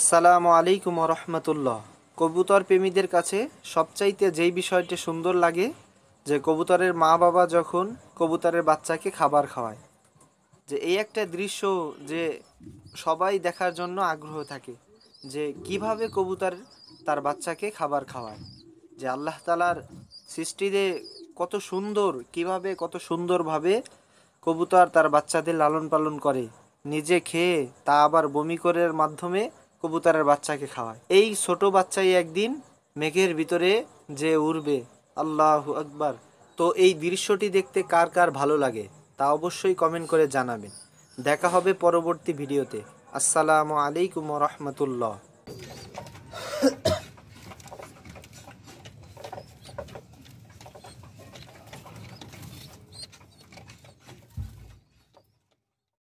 আসসালামু আলাইকুম রহমতুল্লাহ কবুতর প্রেমীদের কাছে সবচাইতে যেই বিষয়টি সুন্দর লাগে যে কবুতরের মা বাবা যখন কবুতরের বাচ্চাকে খাবার খাওয়ায় যে এই একটা দৃশ্য যে সবাই দেখার জন্য আগ্রহ থাকে যে কিভাবে কবুতর তার বাচ্চাকে খাবার খাওয়ায় যে আল্লাহ তালার সৃষ্টিতে কত সুন্দর কিভাবে কত সুন্দরভাবে কবুতর তার বাচ্চাদের লালন পালন করে নিজে খেয়ে তা আবার বমি করার মাধ্যমে কবুতরের বাচ্চাকে খাওয়ায় এই ছোট বাচ্চাই একদিন মেঘের ভিতরে যে উড়বে আল্লাহ আকবার তো এই দৃশ্যটি দেখতে কার কার ভালো লাগে তা অবশ্যই কমেন্ট করে জানাবেন দেখা হবে পরবর্তী ভিডিওতে আসসালামু আলাইকুম রহমতুল্লাহ